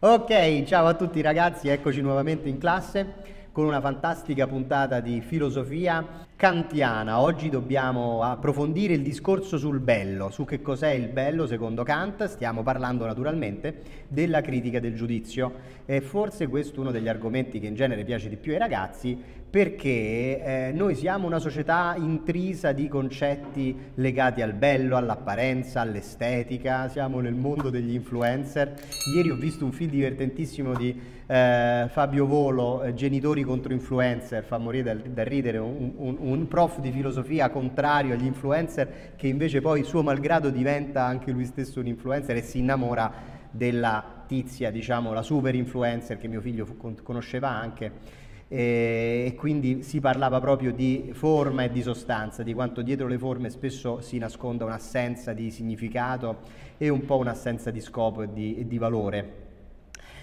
Ok, ciao a tutti ragazzi, eccoci nuovamente in classe con una fantastica puntata di filosofia kantiana. Oggi dobbiamo approfondire il discorso sul bello, su che cos'è il bello secondo Kant, stiamo parlando naturalmente della critica del giudizio e forse questo è uno degli argomenti che in genere piace di più ai ragazzi perché eh, noi siamo una società intrisa di concetti legati al bello, all'apparenza, all'estetica, siamo nel mondo degli influencer. Ieri ho visto un film divertentissimo di eh, Fabio Volo, eh, Genitori contro influencer, fa morire dal, da ridere, un, un, un, prof di filosofia contrario agli influencer che invece poi suo malgrado diventa anche lui stesso un influencer e si innamora della tizia, diciamo la super influencer che mio figlio conosceva anche e quindi si parlava proprio di forma e di sostanza, di quanto dietro le forme spesso si nasconda un'assenza di significato e un po' un'assenza di scopo e di, e di valore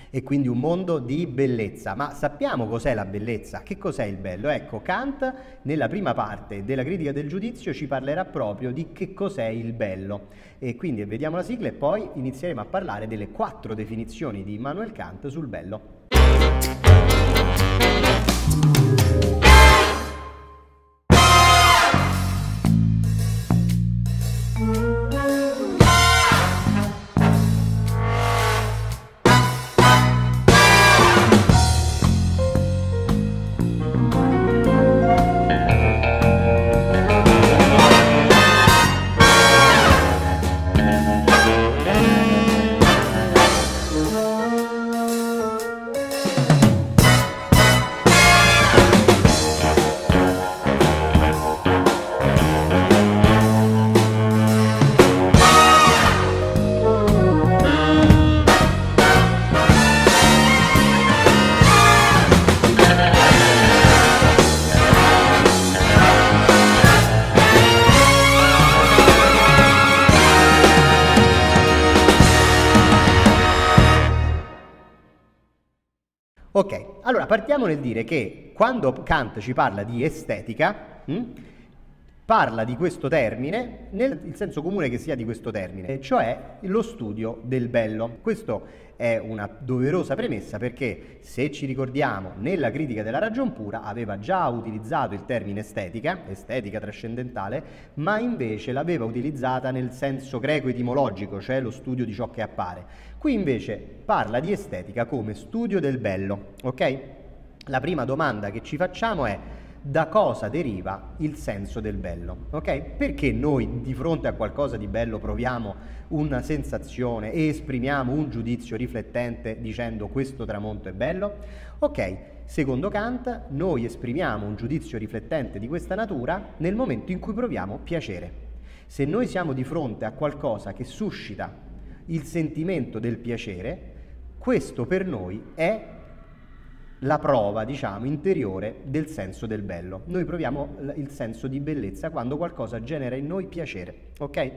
e quindi un mondo di bellezza. Ma sappiamo cos'è la bellezza? Che cos'è il bello? Ecco, Kant nella prima parte della critica del giudizio ci parlerà proprio di che cos'è il bello. E quindi vediamo la sigla e poi inizieremo a parlare delle quattro definizioni di Immanuel Kant sul bello. Siamo nel dire che quando Kant ci parla di estetica, mh, hm, parla di questo termine nel senso comune che sia di questo termine, cioè lo studio del bello. Questo è una doverosa premessa perché se ci ricordiamo nella critica della ragion pura aveva già utilizzato il termine estetica, estetica trascendentale, ma invece l'aveva utilizzata nel senso greco etimologico, cioè lo studio di ciò che appare. Qui invece parla di estetica come studio del bello, ok? La prima domanda che ci facciamo è da cosa deriva il senso del bello, ok? Perché noi di fronte a qualcosa di bello proviamo una sensazione e esprimiamo un giudizio riflettente dicendo questo tramonto è bello? Ok, secondo Kant noi esprimiamo un giudizio riflettente di questa natura nel momento in cui proviamo piacere. Se noi siamo di fronte a qualcosa che suscita il sentimento del piacere, questo per noi è la prova, diciamo, interiore del senso del bello. Noi proviamo il senso di bellezza quando qualcosa genera in noi piacere, ok?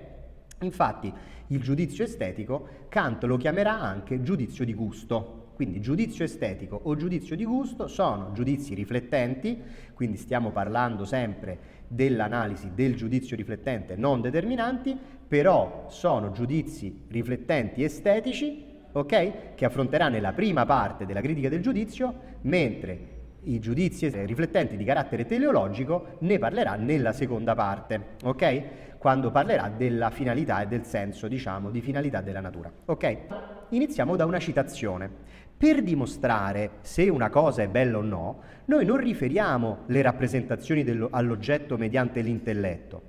Infatti il giudizio estetico Kant lo chiamerà anche giudizio di gusto. Quindi giudizio estetico o giudizio di gusto sono giudizi riflettenti, quindi stiamo parlando sempre dell'analisi del giudizio riflettente non determinanti, però sono giudizi riflettenti estetici ok? Che affronterà nella prima parte della critica del giudizio, mentre i giudizi riflettenti di carattere teleologico ne parlerà nella seconda parte, ok? Quando parlerà della finalità e del senso, diciamo, di finalità della natura. Ok? Iniziamo da una citazione. Per dimostrare se una cosa è bella o no, noi non riferiamo le rappresentazioni all'oggetto mediante l'intelletto,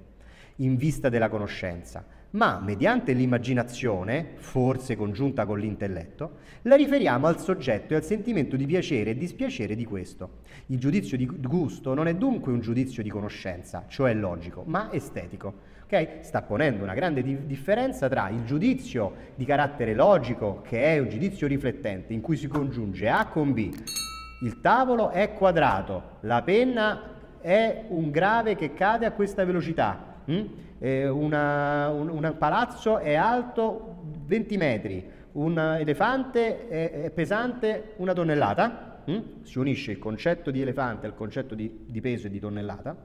in vista della conoscenza, ma mediante l'immaginazione, forse congiunta con l'intelletto, la riferiamo al soggetto e al sentimento di piacere e dispiacere di questo. Il giudizio di gusto non è dunque un giudizio di conoscenza, cioè logico, ma estetico. Okay? Sta ponendo una grande di- differenza tra il giudizio di carattere logico, che è un giudizio riflettente, in cui si congiunge A con B. Il tavolo è quadrato, la penna è un grave che cade a questa velocità. Mm? Eh, una, un, un, palazzo è alto 20 metri, un elefante è, è pesante una tonnellata, mm? si unisce il concetto di elefante al concetto di, di peso e di tonnellata,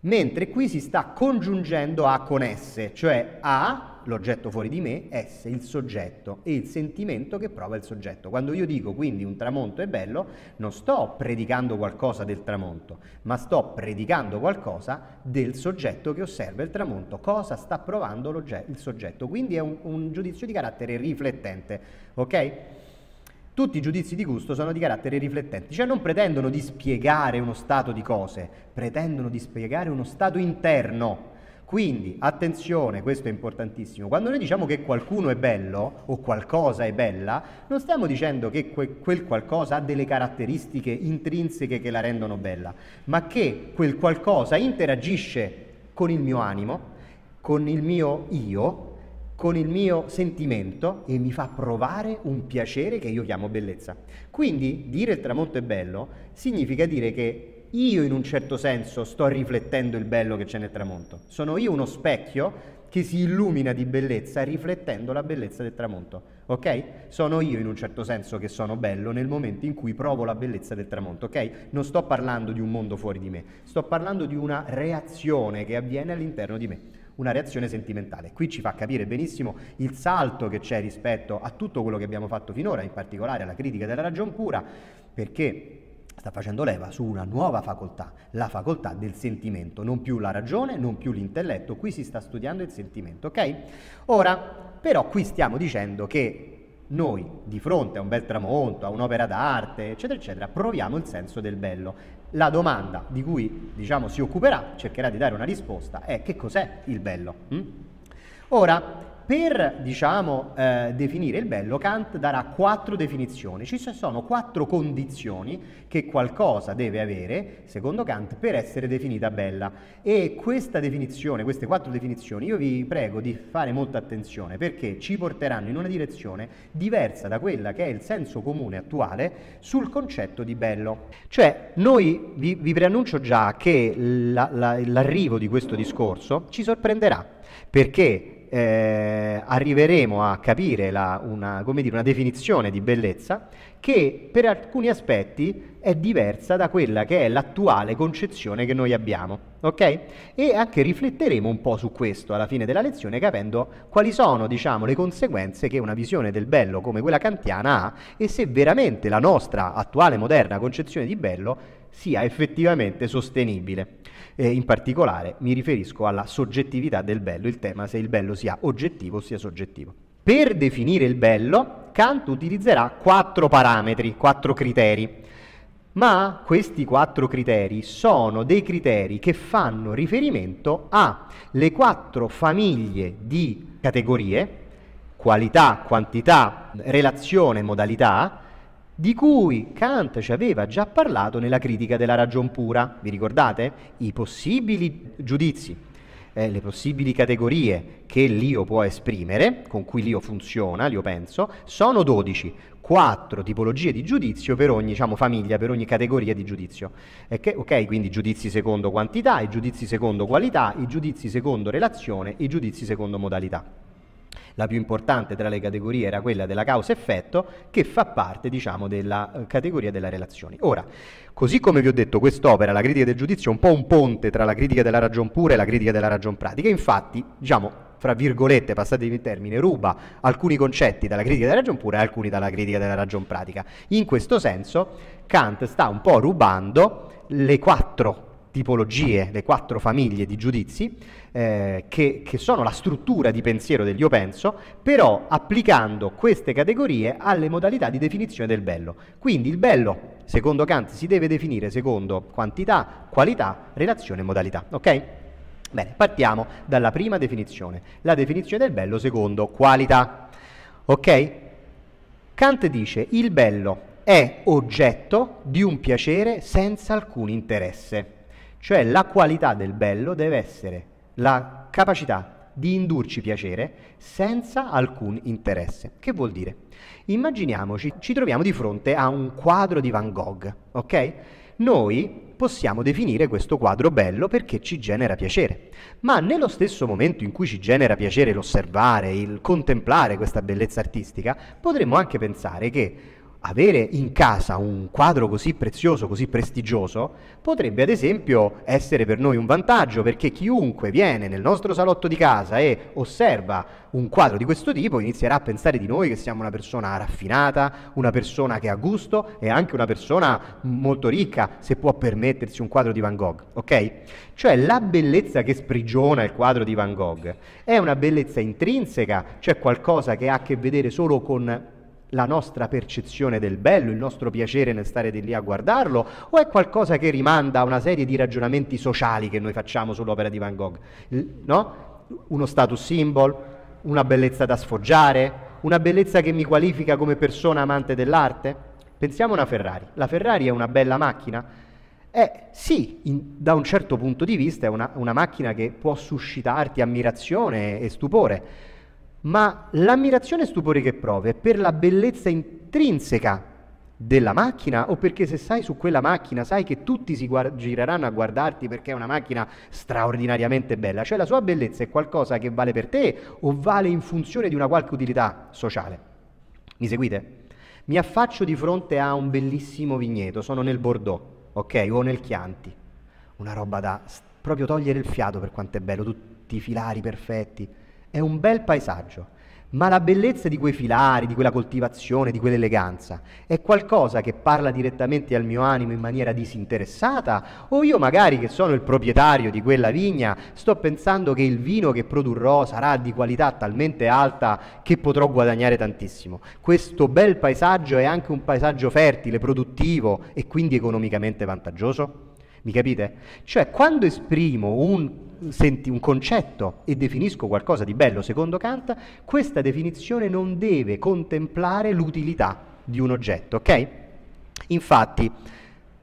mentre qui si sta congiungendo A con S, cioè A l'oggetto fuori di me è il soggetto e il sentimento che prova il soggetto. Quando io dico quindi un tramonto è bello, non sto predicando qualcosa del tramonto, ma sto predicando qualcosa del soggetto che osserva il tramonto, cosa sta provando il soggetto. Quindi è un, un giudizio di carattere riflettente, ok? Tutti i giudizi di gusto sono di carattere riflettente, cioè non pretendono di spiegare uno stato di cose, pretendono di spiegare uno stato interno quindi attenzione, questo è importantissimo, quando noi diciamo che qualcuno è bello o qualcosa è bella, non stiamo dicendo che que- quel qualcosa ha delle caratteristiche intrinseche che la rendono bella, ma che quel qualcosa interagisce con il mio animo, con il mio io, con il mio sentimento e mi fa provare un piacere che io chiamo bellezza. Quindi dire il tramonto è bello significa dire che io in un certo senso sto riflettendo il bello che c'è nel tramonto. Sono io uno specchio che si illumina di bellezza riflettendo la bellezza del tramonto. Ok? Sono io in un certo senso che sono bello nel momento in cui provo la bellezza del tramonto, ok? Non sto parlando di un mondo fuori di me, sto parlando di una reazione che avviene all'interno di me una reazione sentimentale. Qui ci fa capire benissimo il salto che c'è rispetto a tutto quello che abbiamo fatto finora, in particolare alla critica della ragion pura, perché sta facendo leva su una nuova facoltà, la facoltà del sentimento, non più la ragione, non più l'intelletto, qui si sta studiando il sentimento, ok? Ora, però qui stiamo dicendo che noi di fronte a un bel tramonto, a un'opera d'arte, eccetera, eccetera, proviamo il senso del bello. La domanda di cui diciamo, si occuperà, cercherà di dare una risposta, è che cos'è il bello? Mm? Ora, per diciamo, eh, definire il bello, Kant darà quattro definizioni. Ci sono quattro condizioni che qualcosa deve avere, secondo Kant, per essere definita bella. E questa definizione, queste quattro definizioni, io vi prego di fare molta attenzione perché ci porteranno in una direzione diversa da quella che è il senso comune attuale sul concetto di bello. Cioè, noi vi, vi preannuncio già che la, la, l'arrivo di questo discorso ci sorprenderà perché eh, arriveremo a capire la, una, dire, una definizione di bellezza che per alcuni aspetti è diversa da quella che è l'attuale concezione che noi abbiamo, ok? E anche rifletteremo un po' su questo alla fine della lezione capendo quali sono, diciamo, le conseguenze che una visione del bello come quella kantiana ha e se veramente la nostra attuale moderna concezione di bello sia effettivamente sostenibile. Eh, in particolare mi riferisco alla soggettività del bello, il tema se il bello sia oggettivo o sia soggettivo. Per definire il bello, Kant utilizzerà quattro parametri, quattro criteri, ma questi quattro criteri sono dei criteri che fanno riferimento alle quattro famiglie di categorie, qualità, quantità, relazione, modalità, di cui Kant ci aveva già parlato nella critica della ragion pura. Vi ricordate? I possibili giudizi, eh, le possibili categorie che l'io può esprimere, con cui l'io funziona, l'io penso, sono 12, Quattro tipologie di giudizio per ogni diciamo, famiglia, per ogni categoria di giudizio. Che, ok, quindi giudizi secondo quantità, i giudizi secondo qualità, i giudizi secondo relazione, i giudizi secondo modalità la più importante tra le categorie era quella della causa-effetto, che fa parte diciamo, della eh, categoria della relazione. Ora, così come vi ho detto, quest'opera, la critica del giudizio, è un po' un ponte tra la critica della ragion pura e la critica della ragion pratica, infatti, diciamo, fra virgolette, passatevi il termine, ruba alcuni concetti dalla critica della ragion pura e alcuni dalla critica della ragion pratica. In questo senso Kant sta un po' rubando le quattro tipologie, le quattro famiglie di giudizi, eh, che, che, sono la struttura di pensiero del io penso, però applicando queste categorie alle modalità di definizione del bello. Quindi il bello, secondo Kant, si deve definire secondo quantità, qualità, relazione e modalità. Ok? Bene, partiamo dalla prima definizione, la definizione del bello secondo qualità. Ok? Kant dice il bello è oggetto di un piacere senza alcun interesse. Cioè la qualità del bello deve essere la capacità di indurci piacere senza alcun interesse. Che vuol dire? Immaginiamoci, ci troviamo di fronte a un quadro di Van Gogh, ok? Noi possiamo definire questo quadro bello perché ci genera piacere, ma nello stesso momento in cui ci genera piacere l'osservare, il contemplare questa bellezza artistica, potremmo anche pensare che avere in casa un quadro così prezioso, così prestigioso, potrebbe ad esempio essere per noi un vantaggio, perché chiunque viene nel nostro salotto di casa e osserva un quadro di questo tipo inizierà a pensare di noi che siamo una persona raffinata, una persona che ha gusto e anche una persona molto ricca, se può permettersi un quadro di Van Gogh, ok? Cioè la bellezza che sprigiona il quadro di Van Gogh è una bellezza intrinseca, cioè qualcosa che ha a che vedere solo con la nostra percezione del bello, il nostro piacere nel stare di lì a guardarlo, o è qualcosa che rimanda a una serie di ragionamenti sociali che noi facciamo sull'opera di Van Gogh? No? Uno status symbol, una bellezza da sfoggiare, una bellezza che mi qualifica come persona amante dell'arte? Pensiamo a una Ferrari. La Ferrari è una bella macchina? Eh, sì, in, da un certo punto di vista è una, una macchina che può suscitarti ammirazione e stupore ma l'ammirazione e stupore che provi è per la bellezza intrinseca della macchina o perché se sai su quella macchina sai che tutti si guard- gireranno a guardarti perché è una macchina straordinariamente bella, cioè la sua bellezza è qualcosa che vale per te o vale in funzione di una qualche utilità sociale. Mi seguite? Mi affaccio di fronte a un bellissimo vigneto, sono nel Bordeaux, ok, o nel Chianti. Una roba da proprio togliere il fiato per quanto è bello, tutti i filari perfetti è un bel paesaggio, ma la bellezza di quei filari, di quella coltivazione, di quell'eleganza, è qualcosa che parla direttamente al mio animo in maniera disinteressata? O io magari che sono il proprietario di quella vigna sto pensando che il vino che produrrò sarà di qualità talmente alta che potrò guadagnare tantissimo? Questo bel paesaggio è anche un paesaggio fertile, produttivo e quindi economicamente vantaggioso? Mi capite? Cioè, quando esprimo un senti un concetto e definisco qualcosa di bello secondo Kant, questa definizione non deve contemplare l'utilità di un oggetto, ok? Infatti,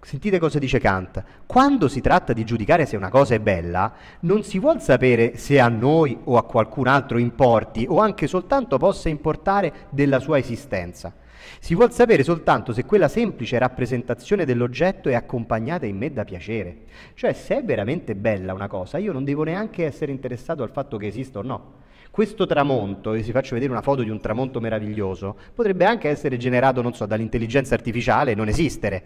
Sentite cosa dice Kant. Quando si tratta di giudicare se una cosa è bella, non si vuol sapere se a noi o a qualcun altro importi o anche soltanto possa importare della sua esistenza. Si vuol sapere soltanto se quella semplice rappresentazione dell'oggetto è accompagnata in me da piacere. Cioè, se è veramente bella una cosa, io non devo neanche essere interessato al fatto che esista o no. Questo tramonto, e se faccio vedere una foto di un tramonto meraviglioso, potrebbe anche essere generato, non so, dall'intelligenza artificiale e non esistere.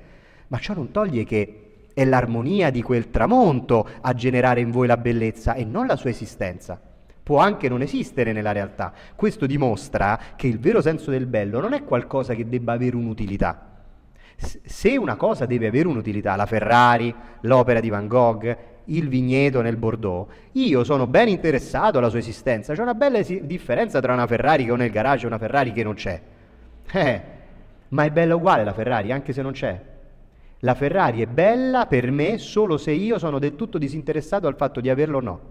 Ma ciò non toglie che è l'armonia di quel tramonto a generare in voi la bellezza e non la sua esistenza può anche non esistere nella realtà. Questo dimostra che il vero senso del bello non è qualcosa che debba avere un'utilità. Se una cosa deve avere un'utilità, la Ferrari, l'opera di Van Gogh, il vigneto nel Bordeaux, io sono ben interessato alla sua esistenza. C'è una bella esi- differenza tra una Ferrari che ho nel garage e una Ferrari che non c'è. Eh, ma è bella uguale la Ferrari, anche se non c'è. La Ferrari è bella per me solo se io sono del tutto disinteressato al fatto di averlo o no.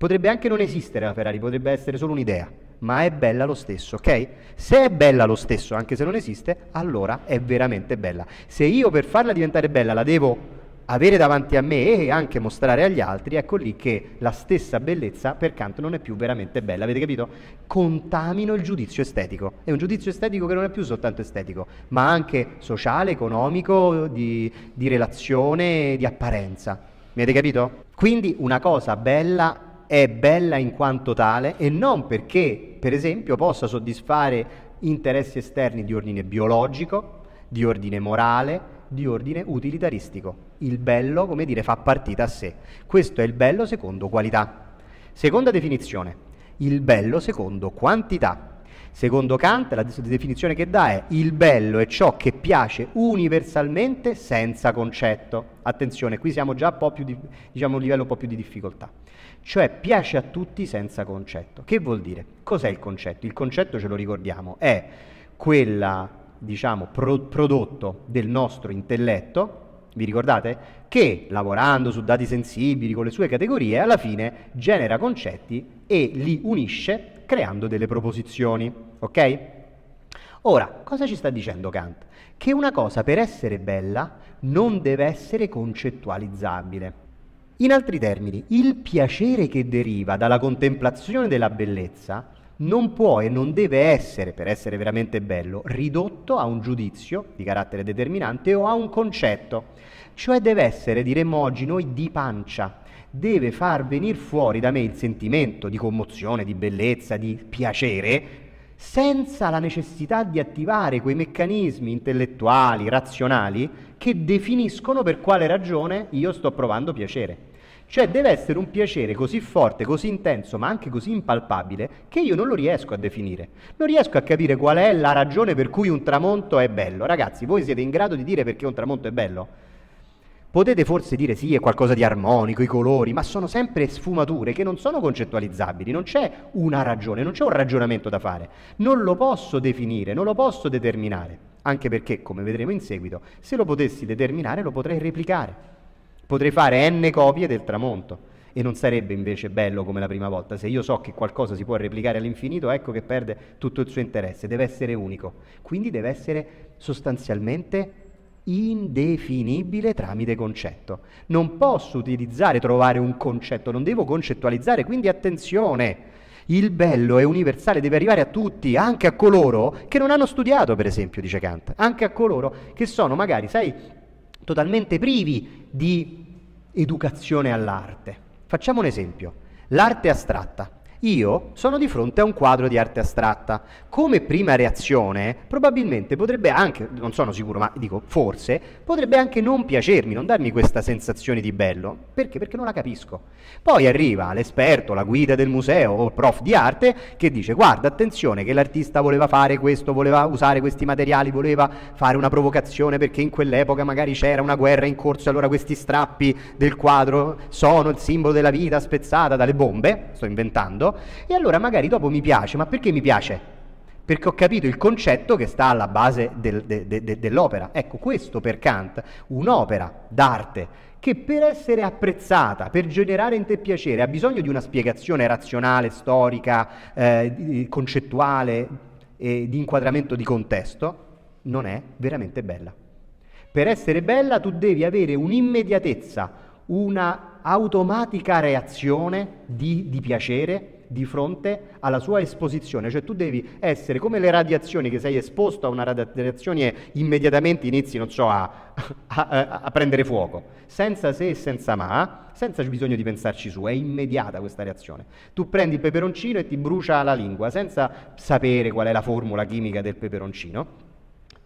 Potrebbe anche non esistere la Ferrari, potrebbe essere solo un'idea, ma è bella lo stesso, ok? Se è bella lo stesso, anche se non esiste, allora è veramente bella. Se io per farla diventare bella la devo avere davanti a me e anche mostrare agli altri, ecco lì che la stessa bellezza per Kant non è più veramente bella, avete capito? Contamino il giudizio estetico, è un giudizio estetico che non è più soltanto estetico, ma anche sociale, economico, di, di relazione, di apparenza, mi avete capito? Quindi una cosa bella è bella in quanto tale e non perché, per esempio, possa soddisfare interessi esterni di ordine biologico, di ordine morale, di ordine utilitaristico. Il bello, come dire, fa partita a sé. Questo è il bello secondo qualità. Seconda definizione, il bello secondo quantità. Secondo Kant la definizione che dà è il bello è ciò che piace universalmente senza concetto. Attenzione, qui siamo già a, di, diciamo, a un livello un po' più di difficoltà. Cioè piace a tutti senza concetto. Che vuol dire? Cos'è il concetto? Il concetto, ce lo ricordiamo, è quel diciamo, pro- prodotto del nostro intelletto vi ricordate? Che lavorando su dati sensibili con le sue categorie alla fine genera concetti e li unisce creando delle proposizioni, ok? Ora, cosa ci sta dicendo Kant? Che una cosa per essere bella non deve essere concettualizzabile. In altri termini, il piacere che deriva dalla contemplazione della bellezza non può e non deve essere, per essere veramente bello, ridotto a un giudizio di carattere determinante o a un concetto. Cioè deve essere, diremmo oggi noi, di pancia, deve far venire fuori da me il sentimento di commozione, di bellezza, di piacere, senza la necessità di attivare quei meccanismi intellettuali, razionali, che definiscono per quale ragione io sto provando piacere. Cioè deve essere un piacere così forte, così intenso, ma anche così impalpabile, che io non lo riesco a definire. Non riesco a capire qual è la ragione per cui un tramonto è bello. Ragazzi, voi siete in grado di dire perché un tramonto è bello? Potete forse dire sì, è qualcosa di armonico, i colori, ma sono sempre sfumature che non sono concettualizzabili, non c'è una ragione, non c'è un ragionamento da fare. Non lo posso definire, non lo posso determinare, anche perché, come vedremo in seguito, se lo potessi determinare lo potrei replicare. Potrei fare n copie del tramonto. E non sarebbe invece bello come la prima volta, se io so che qualcosa si può replicare all'infinito, ecco che perde tutto il suo interesse, deve essere unico. Quindi deve essere sostanzialmente indefinibile tramite concetto. Non posso utilizzare, trovare un concetto, non devo concettualizzare, quindi attenzione. Il bello è universale, deve arrivare a tutti, anche a coloro che non hanno studiato, per esempio, dice Kant, anche a coloro che sono magari, sai, totalmente privi di educazione all'arte. Facciamo un esempio, l'arte astratta. Io sono di fronte a un quadro di arte astratta. Come prima reazione, probabilmente potrebbe anche, non sono sicuro, ma dico forse, potrebbe anche non piacermi, non darmi questa sensazione di bello. Perché? Perché non la capisco. Poi arriva l'esperto, la guida del museo o il prof di arte che dice guarda attenzione che l'artista voleva fare questo, voleva usare questi materiali, voleva fare una provocazione perché in quell'epoca magari c'era una guerra in corso, e allora questi strappi del quadro sono il simbolo della vita spezzata dalle bombe, sto inventando e allora magari dopo mi piace, ma perché mi piace? Perché ho capito il concetto che sta alla base del, de, de, de, dell'opera. Ecco, questo per Kant, un'opera d'arte che per essere apprezzata, per generare in te piacere, ha bisogno di una spiegazione razionale, storica, eh, concettuale, eh, di inquadramento di contesto, non è veramente bella. Per essere bella tu devi avere un'immediatezza, una automatica reazione di, di piacere di fronte alla sua esposizione, cioè tu devi essere come le radiazioni che sei esposto a una radiazione e immediatamente inizi, non so, a, a, a, a prendere fuoco, senza se e senza ma, senza bisogno di pensarci su, è immediata questa reazione. Tu prendi il peperoncino e ti brucia la lingua, senza sapere qual è la formula chimica del peperoncino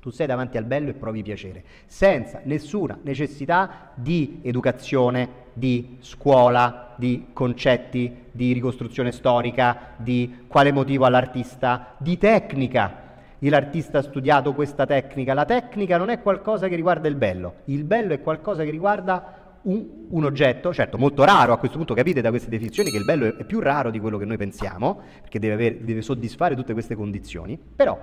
tu sei davanti al bello e provi piacere, senza nessuna necessità di educazione, di scuola, di concetti, di ricostruzione storica, di quale motivo all'artista, di tecnica. L'artista ha studiato questa tecnica. La tecnica non è qualcosa che riguarda il bello, il bello è qualcosa che riguarda un, un, oggetto, certo molto raro, a questo punto capite da queste definizioni che il bello è, più raro di quello che noi pensiamo, perché deve, avere, deve soddisfare tutte queste condizioni, però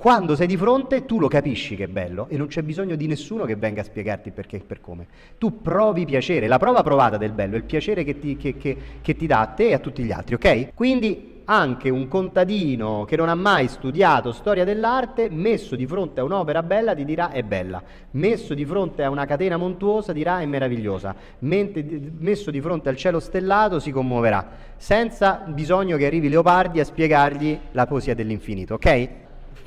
quando sei di fronte tu lo capisci che è bello e non c'è bisogno di nessuno che venga a spiegarti perché e per come. Tu provi piacere, la prova provata del bello è il piacere che ti, che, che, che ti dà a te e a tutti gli altri, ok? Quindi anche un contadino che non ha mai studiato storia dell'arte, messo di fronte a un'opera bella, ti dirà è bella, messo di fronte a una catena montuosa dirà è meravigliosa, Mente, messo di fronte al cielo stellato si commuoverà, senza bisogno che arrivi Leopardi a spiegargli la poesia dell'infinito, ok?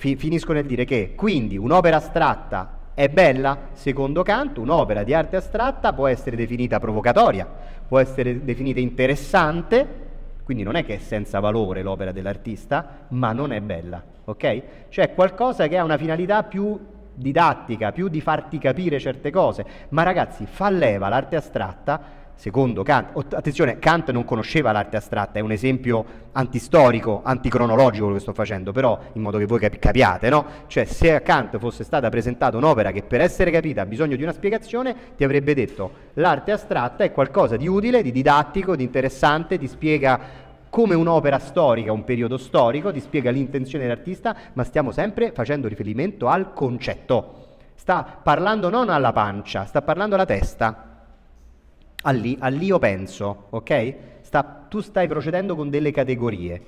fi- finisco nel dire che quindi un'opera astratta è bella? Secondo Kant, un'opera di arte astratta può essere definita provocatoria, può essere definita interessante, quindi non è che è senza valore l'opera dell'artista, ma non è bella, ok? Cioè qualcosa che ha una finalità più didattica, più di farti capire certe cose. Ma ragazzi, fa leva l'arte astratta secondo Kant, attenzione, Kant non conosceva l'arte astratta, è un esempio antistorico, anticronologico quello che sto facendo, però in modo che voi cap- capiate, no? Cioè se a Kant fosse stata presentata un'opera che per essere capita ha bisogno di una spiegazione, ti avrebbe detto l'arte astratta è qualcosa di utile, di didattico, di interessante, ti spiega come un'opera storica, un periodo storico, ti spiega l'intenzione dell'artista, ma stiamo sempre facendo riferimento al concetto. Sta parlando non alla pancia, sta parlando alla testa a a lì, lì io penso, ok? Sta, tu stai procedendo con delle categorie.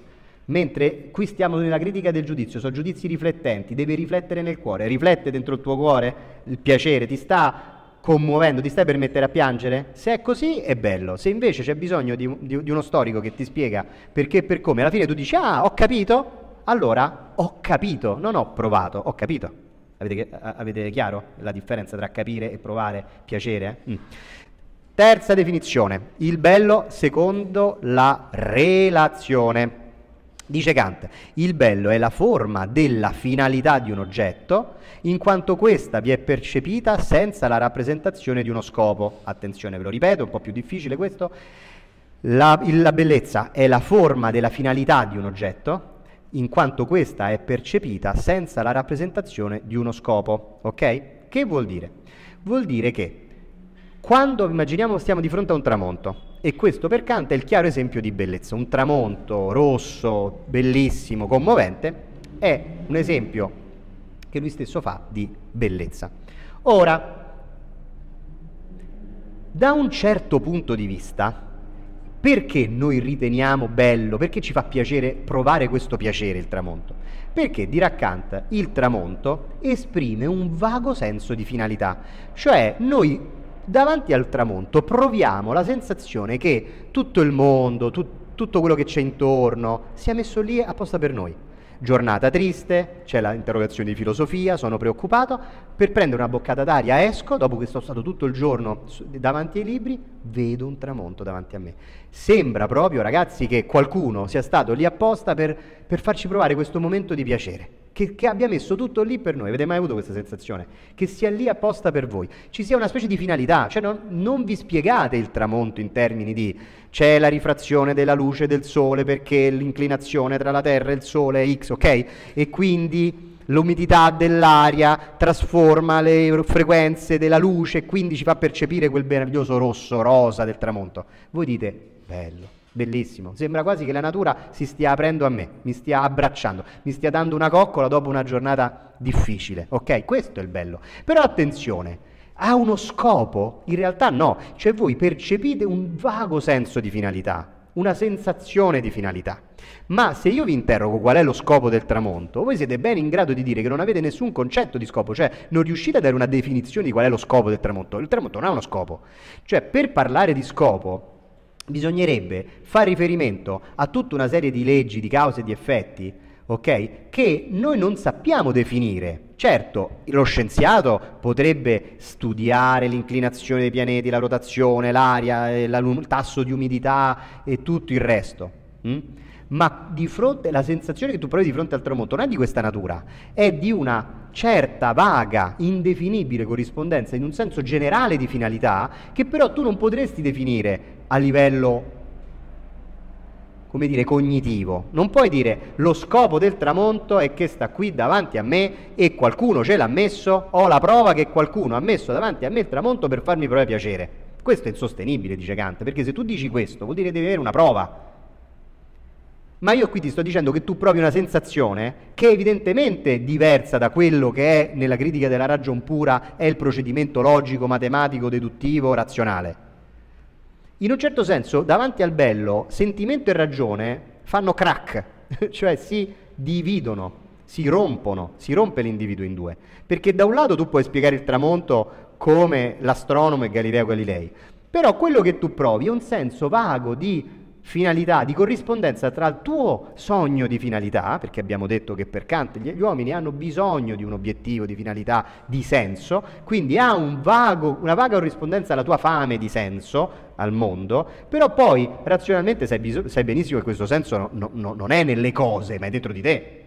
Mentre qui stiamo nella critica del giudizio, sono giudizi riflettenti, devi riflettere nel cuore, riflette dentro il tuo cuore il piacere, ti sta commuovendo, ti stai per mettere a piangere? Se è così è bello, se invece c'è bisogno di, di, di uno storico che ti spiega perché e per come, alla fine tu dici ah ho capito, allora ho capito, non ho provato, ho capito. Avete, avete chiaro la differenza tra capire e provare piacere? Mm. Terza definizione, il bello secondo la relazione. Dice Kant, il bello è la forma della finalità di un oggetto, in quanto questa vi è percepita senza la rappresentazione di uno scopo. Attenzione, ve lo ripeto, è un po' più difficile questo. La, la bellezza è la forma della finalità di un oggetto, in quanto questa è percepita senza la rappresentazione di uno scopo. Ok? Che vuol dire? Vuol dire che quando immaginiamo stiamo di fronte a un tramonto, e questo per Kant è il chiaro esempio di bellezza, un tramonto rosso, bellissimo, commovente, è un esempio che lui stesso fa di bellezza. Ora, da un certo punto di vista, perché noi riteniamo bello, perché ci fa piacere provare questo piacere il tramonto? Perché, dirà Kant, il tramonto esprime un vago senso di finalità, cioè noi davanti al tramonto proviamo la sensazione che tutto il mondo, tu- tutto quello che c'è intorno, sia messo lì apposta per noi. Giornata triste, c'è l'interrogazione di filosofia, sono preoccupato, per prendere una boccata d'aria esco, dopo che sono stato tutto il giorno davanti ai libri, vedo un tramonto davanti a me. Sembra proprio, ragazzi, che qualcuno sia stato lì apposta per, per farci provare questo momento di piacere che, che, abbia messo tutto lì per noi. Avete mai avuto questa sensazione? Che sia lì apposta per voi, ci sia una specie di finalità, cioè non, non vi spiegate il tramonto in termini di c'è la rifrazione della luce del sole perché l'inclinazione tra la Terra e il Sole è X, ok? E quindi l'umidità dell'aria trasforma le frequenze della luce e quindi ci fa percepire quel meraviglioso rosso, rosa del tramonto. Voi dite, bello, Bellissimo. Sembra quasi che la natura si stia aprendo a me, mi stia abbracciando, mi stia dando una coccola dopo una giornata difficile. Ok, questo è il bello. Però attenzione, ha uno scopo? In realtà no, cioè voi percepite un vago senso di finalità, una sensazione di finalità. Ma se io vi interrogo qual è lo scopo del tramonto, voi siete ben in grado di dire che non avete nessun concetto di scopo, cioè non riuscite a dare una definizione di qual è lo scopo del tramonto. Il tramonto non ha uno scopo. Cioè per parlare di scopo bisognerebbe fare riferimento a tutta una serie di leggi, di cause e di effetti, ok? Che noi non sappiamo definire. Certo, lo scienziato potrebbe studiare l'inclinazione dei pianeti, la rotazione, l'aria, eh, la, il tasso di umidità e tutto il resto. Hm? Ma di fronte, la sensazione che tu provi di fronte al tramonto non è di questa natura, è di una certa, vaga, indefinibile corrispondenza in un senso generale di finalità che però tu non potresti definire a livello come dire, cognitivo. Non puoi dire lo scopo del tramonto è che sta qui davanti a me e qualcuno ce l'ha messo, ho la prova che qualcuno ha messo davanti a me il tramonto per farmi provare piacere. Questo è insostenibile, dice Kant, perché se tu dici questo vuol dire che devi avere una prova. Ma io qui ti sto dicendo che tu provi una sensazione che è evidentemente diversa da quello che è nella critica della ragion pura, è il procedimento logico, matematico, deduttivo, razionale. In un certo senso, davanti al bello, sentimento e ragione fanno crack, cioè si dividono, si rompono, si rompe l'individuo in due. Perché da un lato tu puoi spiegare il tramonto come l'astronomo e Galileo Galilei, però quello che tu provi è un senso vago di finalità, di corrispondenza tra il tuo sogno di finalità, perché abbiamo detto che per Kant gli uomini hanno bisogno di un obiettivo, di finalità, di senso, quindi ha un vago, una vaga corrispondenza alla tua fame di senso al mondo, però poi razionalmente sai, sai benissimo che questo senso no, no, non è nelle cose, ma è dentro di te.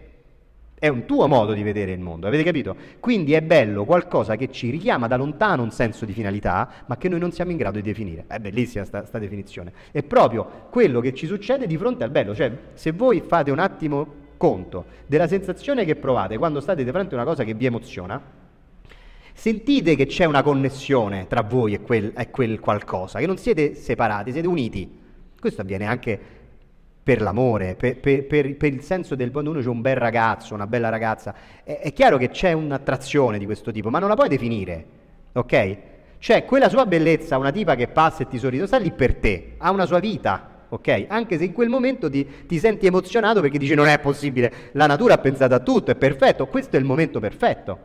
È un tuo modo di vedere il mondo, avete capito? Quindi è bello qualcosa che ci richiama da lontano un senso di finalità, ma che noi non siamo in grado di definire. È bellissima questa definizione. È proprio quello che ci succede di fronte al bello. Cioè, se voi fate un attimo conto della sensazione che provate quando state di fronte a una cosa che vi emoziona, sentite che c'è una connessione tra voi e quel, e quel qualcosa, che non siete separati, siete uniti. Questo avviene anche per l'amore, per, per, per, per, il senso del quando uno c'è un bel ragazzo, una bella ragazza. È, è, chiaro che c'è un'attrazione di questo tipo, ma non la puoi definire, ok? Cioè, quella sua bellezza, una tipa che passa e ti sorride, sta lì per te, ha una sua vita, ok? Anche se in quel momento ti, ti senti emozionato perché dici non è possibile, la natura ha pensato a tutto, è perfetto, questo è il momento perfetto,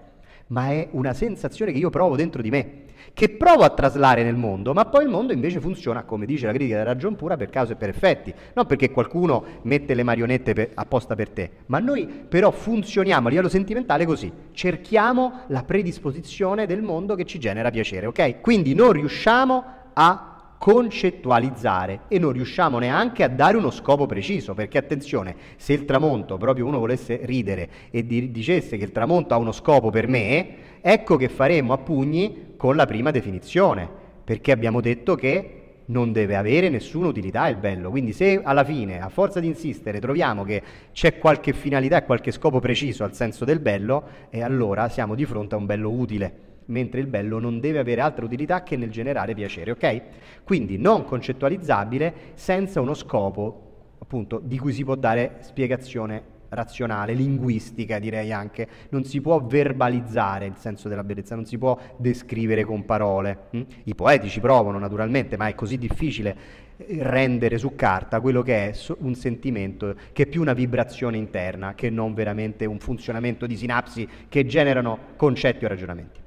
ma è una sensazione che io provo dentro di me che provo a traslare nel mondo, ma poi il mondo invece funziona, come dice la critica della ragion pura, per causa e per effetti, non perché qualcuno mette le marionette per, apposta per te, ma noi però funzioniamo a livello sentimentale così, cerchiamo la predisposizione del mondo che ci genera piacere, ok? Quindi non riusciamo a concettualizzare e non riusciamo neanche a dare uno scopo preciso, perché attenzione, se il tramonto proprio uno volesse ridere e dicesse che il tramonto ha uno scopo per me, ecco che faremmo a pugni con la prima definizione, perché abbiamo detto che non deve avere nessuna utilità il bello. Quindi se alla fine, a forza di insistere, troviamo che c'è qualche finalità e qualche scopo preciso al senso del bello, e allora siamo di fronte a un bello utile, mentre il bello non deve avere altra utilità che nel generare piacere, ok? Quindi non concettualizzabile senza uno scopo appunto di cui si può dare spiegazione razionale, linguistica direi anche, non si può verbalizzare il senso della bellezza, non si può descrivere con parole. Hm? I poetici provano naturalmente, ma è così difficile eh, rendere su carta quello che è un sentimento che è più una vibrazione interna che non veramente un funzionamento di sinapsi che generano concetti o ragionamenti.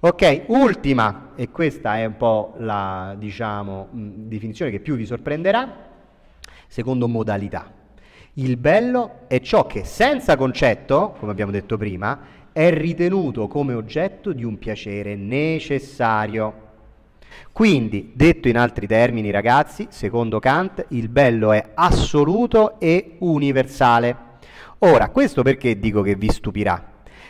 Ok, ultima, e questa è un po' la diciamo, definizione che più vi sorprenderà, secondo modalità. Il bello è ciò che senza concetto, come abbiamo detto prima, è ritenuto come oggetto di un piacere necessario. Quindi, detto in altri termini, ragazzi, secondo Kant, il bello è assoluto e universale. Ora, questo perché dico che vi stupirà?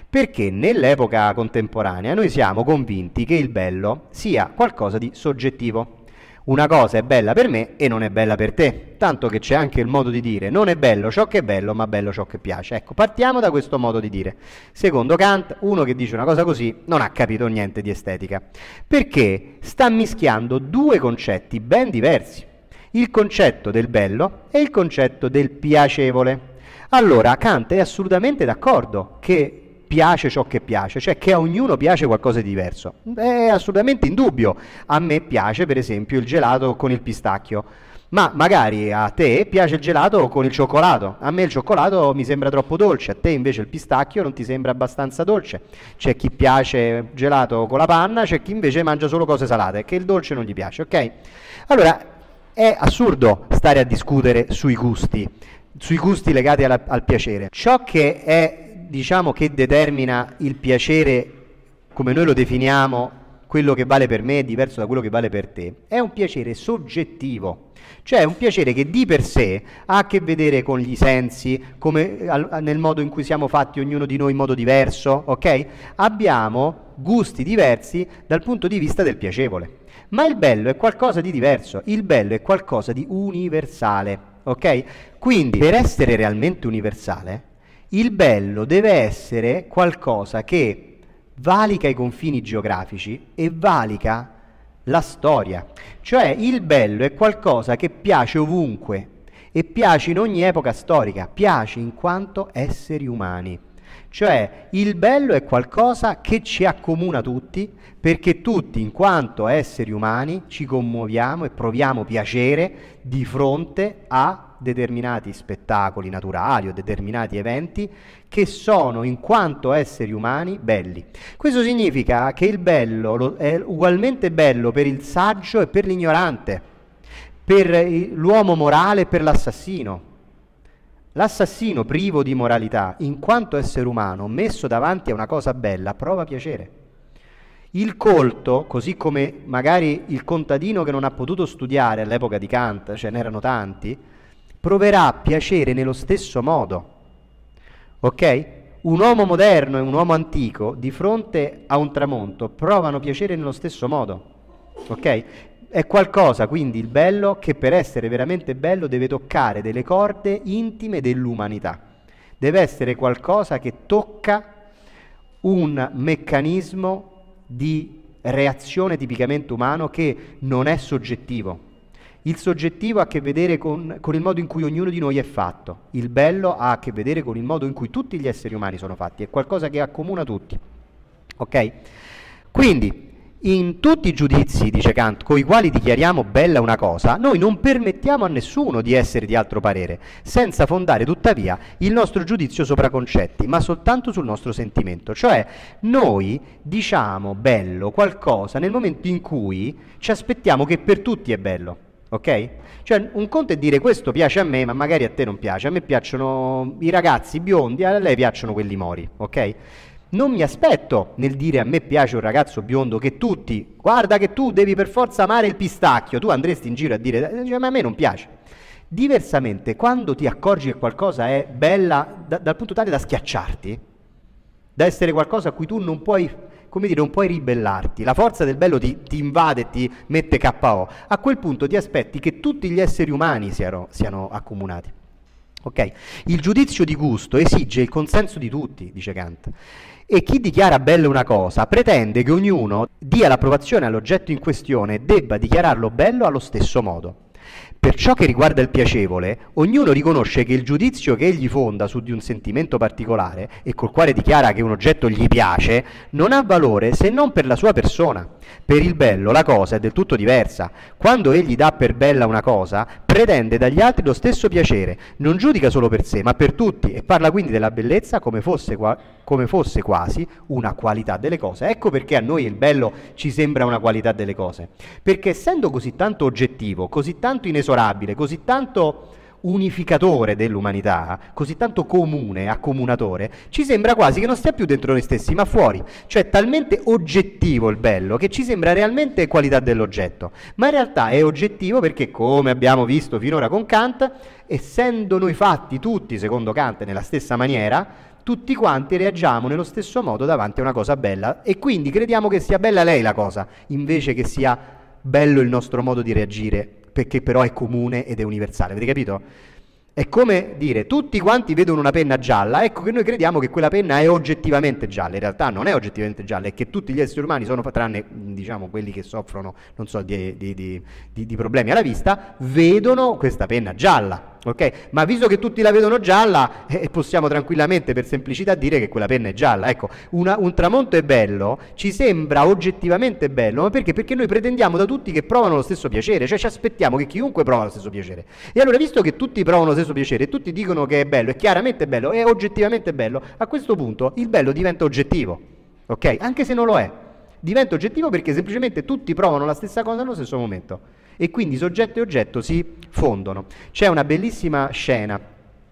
Perché nell'epoca contemporanea noi siamo convinti che il bello sia qualcosa di soggettivo una cosa è bella per me e non è bella per te. Tanto che c'è anche il modo di dire non è bello ciò che è bello, ma bello ciò che piace. Ecco, partiamo da questo modo di dire. Secondo Kant, uno che dice una cosa così non ha capito niente di estetica, perché sta mischiando due concetti ben diversi. Il concetto del bello e il concetto del piacevole. Allora Kant è assolutamente d'accordo che piace ciò che piace, cioè che a ognuno piace qualcosa di diverso. È assolutamente indubbio. A me piace per esempio il gelato con il pistacchio, ma magari a te piace il gelato con il cioccolato. A me il cioccolato mi sembra troppo dolce, a te invece il pistacchio non ti sembra abbastanza dolce. C'è chi piace gelato con la panna, c'è chi invece mangia solo cose salate, che il dolce non gli piace, ok? Allora, è assurdo stare a discutere sui gusti sui gusti legati alla, al piacere. Ciò che è diciamo che determina il piacere, come noi lo definiamo, quello che vale per me è diverso da quello che vale per te, è un piacere soggettivo, cioè un piacere che di per sé ha a che vedere con gli sensi, come, al, nel modo in cui siamo fatti ognuno di noi in modo diverso, ok? Abbiamo gusti diversi dal punto di vista del piacevole. Ma il bello è qualcosa di diverso, il bello è qualcosa di universale, ok? Quindi per essere realmente universale il bello deve essere qualcosa che valica i confini geografici e valica la storia. Cioè il bello è qualcosa che piace ovunque e piace in ogni epoca storica, piace in quanto esseri umani. Cioè il bello è qualcosa che ci accomuna tutti, perché tutti in quanto esseri umani ci commuoviamo e proviamo piacere di fronte a determinati spettacoli naturali o determinati eventi che sono in quanto esseri umani belli. Questo significa che il bello è ugualmente bello per il saggio e per l'ignorante, per l'uomo morale e per l'assassino. L'assassino privo di moralità, in quanto essere umano, messo davanti a una cosa bella, prova piacere. Il colto, così come magari il contadino che non ha potuto studiare all'epoca di Kant, ce n'erano tanti, proverà piacere nello stesso modo. Ok? Un uomo moderno e un uomo antico di fronte a un tramonto provano piacere nello stesso modo. Ok? È qualcosa, quindi, il bello che per essere veramente bello deve toccare delle corde intime dell'umanità. Deve essere qualcosa che tocca un meccanismo di reazione tipicamente umano che non è soggettivo il soggettivo ha a che vedere con, con, il modo in cui ognuno di noi è fatto, il bello ha a che vedere con il modo in cui tutti gli esseri umani sono fatti, è qualcosa che accomuna tutti. Ok? Quindi, in tutti i giudizi, dice Kant, con i quali dichiariamo bella una cosa, noi non permettiamo a nessuno di essere di altro parere, senza fondare tuttavia il nostro giudizio sopra concetti, ma soltanto sul nostro sentimento. Cioè, noi diciamo bello qualcosa nel momento in cui ci aspettiamo che per tutti è bello ok? Cioè un conto è dire questo piace a me ma magari a te non piace, a me piacciono i ragazzi biondi, a lei piacciono quelli mori, ok? Non mi aspetto nel dire a me piace un ragazzo biondo che tutti, guarda che tu devi per forza amare il pistacchio, tu andresti in giro a dire, eh, cioè, ma a me non piace. Diversamente, quando ti accorgi che qualcosa è bella da, dal punto tale da schiacciarti, da essere qualcosa a cui tu non puoi come dire, non puoi ribellarti. La forza del bello ti, ti invade e ti mette KO. A quel punto ti aspetti che tutti gli esseri umani siano, siano accomunati. Okay. Il giudizio di gusto esige il consenso di tutti, dice Kant. E chi dichiara bella una cosa pretende che ognuno dia l'approvazione all'oggetto in questione e debba dichiararlo bello allo stesso modo. Per ciò che riguarda il piacevole, ognuno riconosce che il giudizio che egli fonda su di un sentimento particolare e col quale dichiara che un oggetto gli piace, non ha valore se non per la sua persona. Per il bello la cosa è del tutto diversa. Quando egli dà per bella una cosa, pretende dagli altri lo stesso piacere, non giudica solo per sé, ma per tutti e parla quindi della bellezza come fosse qualcosa come fosse quasi una qualità delle cose. Ecco perché a noi il bello ci sembra una qualità delle cose, perché essendo così tanto oggettivo, così tanto inesorabile, così tanto unificatore dell'umanità, così tanto comune, accomunatore, ci sembra quasi che non stia più dentro noi stessi, ma fuori. Cioè è talmente oggettivo il bello che ci sembra realmente qualità dell'oggetto, ma in realtà è oggettivo perché, come abbiamo visto finora con Kant, essendo noi fatti tutti, secondo Kant, nella stessa maniera, tutti quanti reagiamo nello stesso modo davanti a una cosa bella e quindi crediamo che sia bella lei la cosa, invece che sia bello il nostro modo di reagire, perché però è comune ed è universale, avete capito? È come dire, tutti quanti vedono una penna gialla, ecco che noi crediamo che quella penna è oggettivamente gialla, in realtà non è oggettivamente gialla, è che tutti gli esseri umani sono, tranne diciamo, quelli che soffrono, so, di, di, di, di problemi alla vista, vedono questa penna gialla, ok? Ma visto che tutti la vedono gialla, eh, possiamo tranquillamente per semplicità dire che quella penna è gialla. Ecco, una, un tramonto è bello, ci sembra oggettivamente bello, ma perché? Perché noi pretendiamo da tutti che provano lo stesso piacere, cioè ci aspettiamo che chiunque prova lo stesso piacere. E allora, visto che tutti provano lo stesso piacere, tutti dicono che è bello, è chiaramente bello, è oggettivamente bello, a questo punto il bello diventa oggettivo, ok? Anche se non lo è. Diventa oggettivo perché semplicemente tutti provano la stessa cosa nello stesso momento e quindi soggetto e oggetto si fondono. C'è una bellissima scena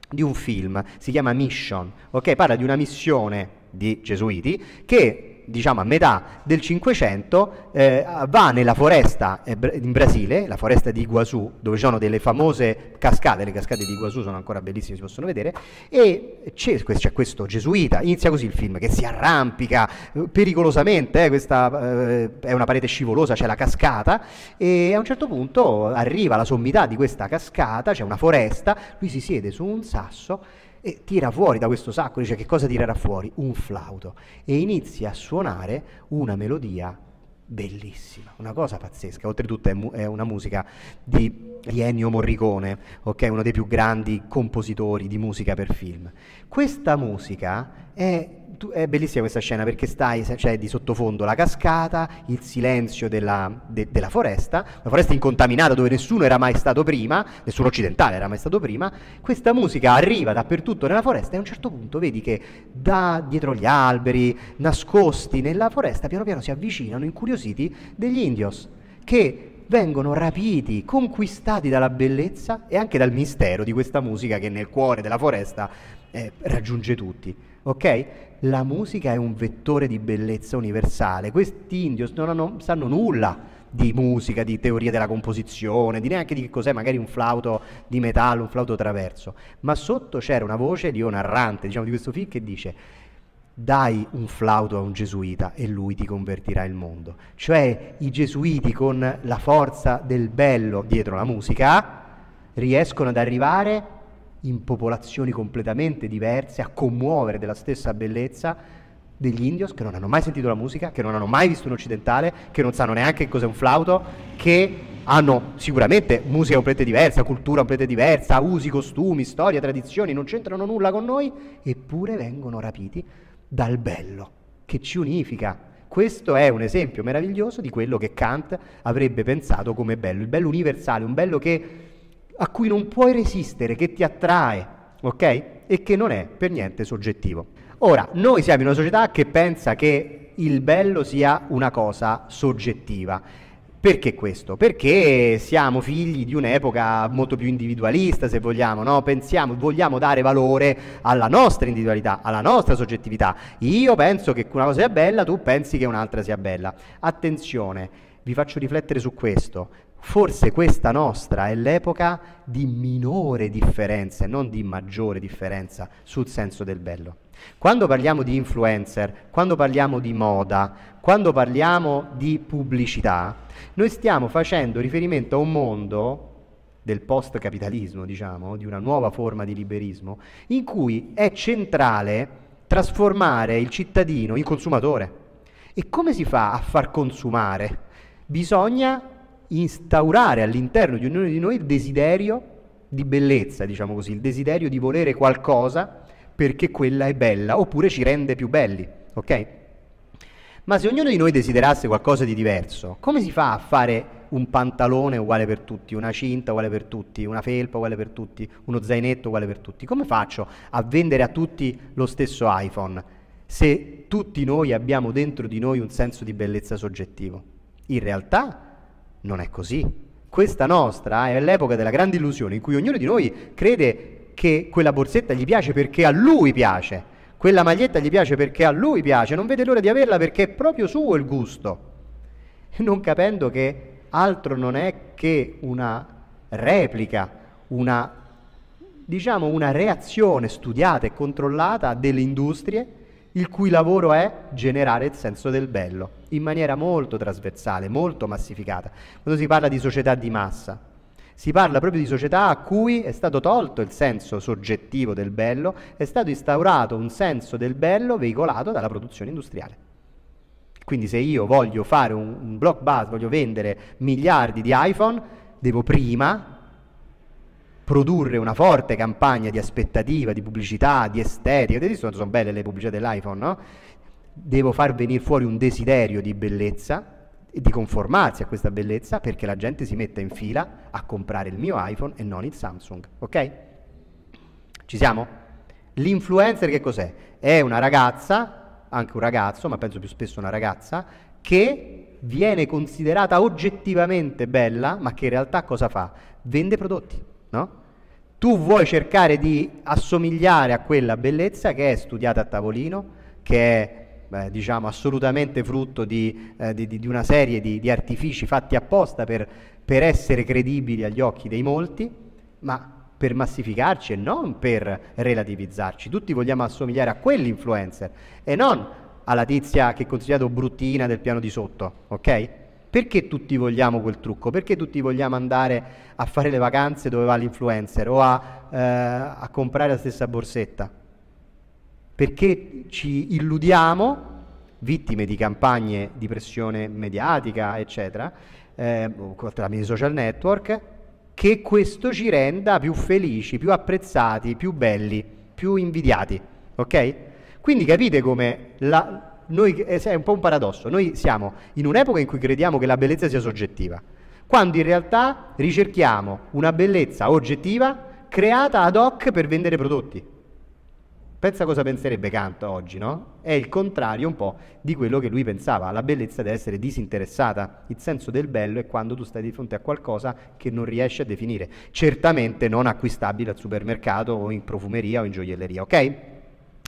di un film, si chiama Mission, ok? Parla di una missione di gesuiti che diciamo a metà del 500 eh, va nella foresta eh, in Brasile, la foresta di Iguazù, dove ci sono delle famose cascate, le cascate di Iguazù sono ancora bellissime, si possono vedere, e c'è, c'è questo gesuita, inizia così il film, che si arrampica eh, pericolosamente, eh, questa eh, è una parete scivolosa, c'è la cascata, e a un certo punto arriva alla sommità di questa cascata, c'è una foresta, lui si siede su un sasso, e tira fuori da questo sacco, dice che cosa tirerà fuori? Un flauto e inizia a suonare una melodia bellissima, una cosa pazzesca, oltretutto è, mu- è una musica di Ennio Morricone, okay? uno dei più grandi compositori di musica per film. Questa musica è tu, è bellissima questa scena perché stai, cioè, di sottofondo la cascata, il silenzio della, de, della, foresta, una foresta incontaminata dove nessuno era mai stato prima, nessuno occidentale era mai stato prima, questa musica arriva dappertutto nella foresta e a un certo punto vedi che da dietro gli alberi, nascosti nella foresta, piano piano si avvicinano incuriositi degli indios che vengono rapiti, conquistati dalla bellezza e anche dal mistero di questa musica che nel cuore della foresta eh, raggiunge tutti ok? La musica è un vettore di bellezza universale. Questi indios non, hanno, sanno nulla di musica, di teoria della composizione, di neanche di che cos'è magari un flauto di metallo, un flauto traverso, ma sotto c'era una voce di un narrante, diciamo, di questo film che dice dai un flauto a un gesuita e lui ti convertirà il mondo. Cioè i gesuiti con la forza del bello dietro la musica riescono ad arrivare in popolazioni completamente diverse, a commuovere della stessa bellezza degli indios che non hanno mai sentito la musica, che non hanno mai visto un occidentale, che non sanno neanche cos'è un flauto, che hanno sicuramente musica completamente diversa, cultura completamente diversa, usi, costumi, storia, tradizioni, non c'entrano nulla con noi, eppure vengono rapiti dal bello che ci unifica. Questo è un esempio meraviglioso di quello che Kant avrebbe pensato come bello, il bello universale, un bello che a cui non puoi resistere, che ti attrae, ok? E che non è per niente soggettivo. Ora, noi siamo in una società che pensa che il bello sia una cosa soggettiva. Perché questo? Perché siamo figli di un'epoca molto più individualista, se vogliamo, no? Pensiamo, vogliamo dare valore alla nostra individualità, alla nostra soggettività. Io penso che una cosa sia bella, tu pensi che un'altra sia bella. Attenzione, vi faccio riflettere su questo. Forse questa nostra è l'epoca di minore differenza e non di maggiore differenza sul senso del bello. Quando parliamo di influencer, quando parliamo di moda, quando parliamo di pubblicità, noi stiamo facendo riferimento a un mondo del post-capitalismo, diciamo, di una nuova forma di liberismo, in cui è centrale trasformare il cittadino in consumatore. E come si fa a far consumare? Bisogna instaurare all'interno di ognuno di noi il desiderio di bellezza, diciamo così, il desiderio di volere qualcosa perché quella è bella, oppure ci rende più belli, ok? Ma se ognuno di noi desiderasse qualcosa di diverso, come si fa a fare un pantalone uguale per tutti, una cinta uguale per tutti, una felpa uguale per tutti, uno zainetto uguale per tutti? Come faccio a vendere a tutti lo stesso iPhone se tutti noi abbiamo dentro di noi un senso di bellezza soggettivo? In realtà non è così. Questa nostra è l'epoca della grande illusione in cui ognuno di noi crede che quella borsetta gli piace perché a lui piace, quella maglietta gli piace perché a lui piace, non vede l'ora di averla perché è proprio suo il gusto, non capendo che altro non è che una replica, una, diciamo, una reazione studiata e controllata delle industrie il cui lavoro è generare il senso del bello in maniera molto trasversale, molto massificata. Quando si parla di società di massa, si parla proprio di società a cui è stato tolto il senso soggettivo del bello, è stato instaurato un senso del bello veicolato dalla produzione industriale. Quindi se io voglio fare un, un blockbuster, voglio vendere miliardi di iPhone, devo prima produrre una forte campagna di aspettativa, di pubblicità, di estetica, vedete sono, sono belle le pubblicità dell'iPhone, no? Devo far venire fuori un desiderio di bellezza e di conformarsi a questa bellezza perché la gente si metta in fila a comprare il mio iPhone e non il Samsung, ok? Ci siamo? L'influencer che cos'è? È una ragazza, anche un ragazzo, ma penso più spesso una ragazza, che viene considerata oggettivamente bella, ma che in realtà cosa fa? Vende prodotti, no? tu vuoi cercare di assomigliare a quella bellezza che è studiata a tavolino, che è beh, diciamo, assolutamente frutto di, eh, di, di una serie di, di, artifici fatti apposta per, per essere credibili agli occhi dei molti, ma per massificarci e non per relativizzarci. Tutti vogliamo assomigliare a quell'influencer e non alla tizia che è considerato bruttina del piano di sotto, ok? Perché tutti vogliamo quel trucco? Perché tutti vogliamo andare a fare le vacanze dove va l'influencer o a, eh, a comprare la stessa borsetta? Perché ci illudiamo, vittime di campagne di pressione mediatica, eccetera, eh, tramite social network, che questo ci renda più felici, più apprezzati, più belli, più invidiati. Ok? Quindi capite come la, noi, eh, è un po' un paradosso, noi siamo in un'epoca in cui crediamo che la bellezza sia soggettiva, quando in realtà ricerchiamo una bellezza oggettiva creata ad hoc per vendere prodotti. Pensa cosa penserebbe Kant oggi, no? È il contrario un po' di quello che lui pensava. La bellezza deve essere disinteressata. Il senso del bello è quando tu stai di fronte a qualcosa che non riesci a definire. Certamente non acquistabile al supermercato o in profumeria o in gioielleria, ok?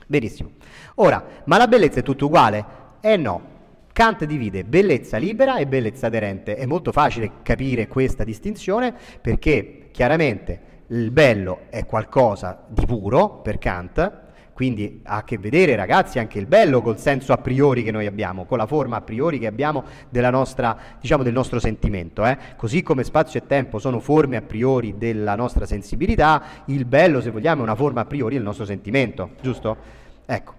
Benissimo. Ora, ma la bellezza è tutto uguale? Eh no. Kant divide bellezza libera e bellezza aderente. È molto facile capire questa distinzione perché chiaramente il bello è qualcosa di puro per Kant, quindi ha a che vedere, ragazzi, anche il bello col senso a priori che noi abbiamo, con la forma a priori che abbiamo nostra, diciamo, del nostro sentimento. Eh? Così come spazio e tempo sono forme a priori della nostra sensibilità, il bello, se vogliamo, è una forma a priori del nostro sentimento, giusto? Ecco,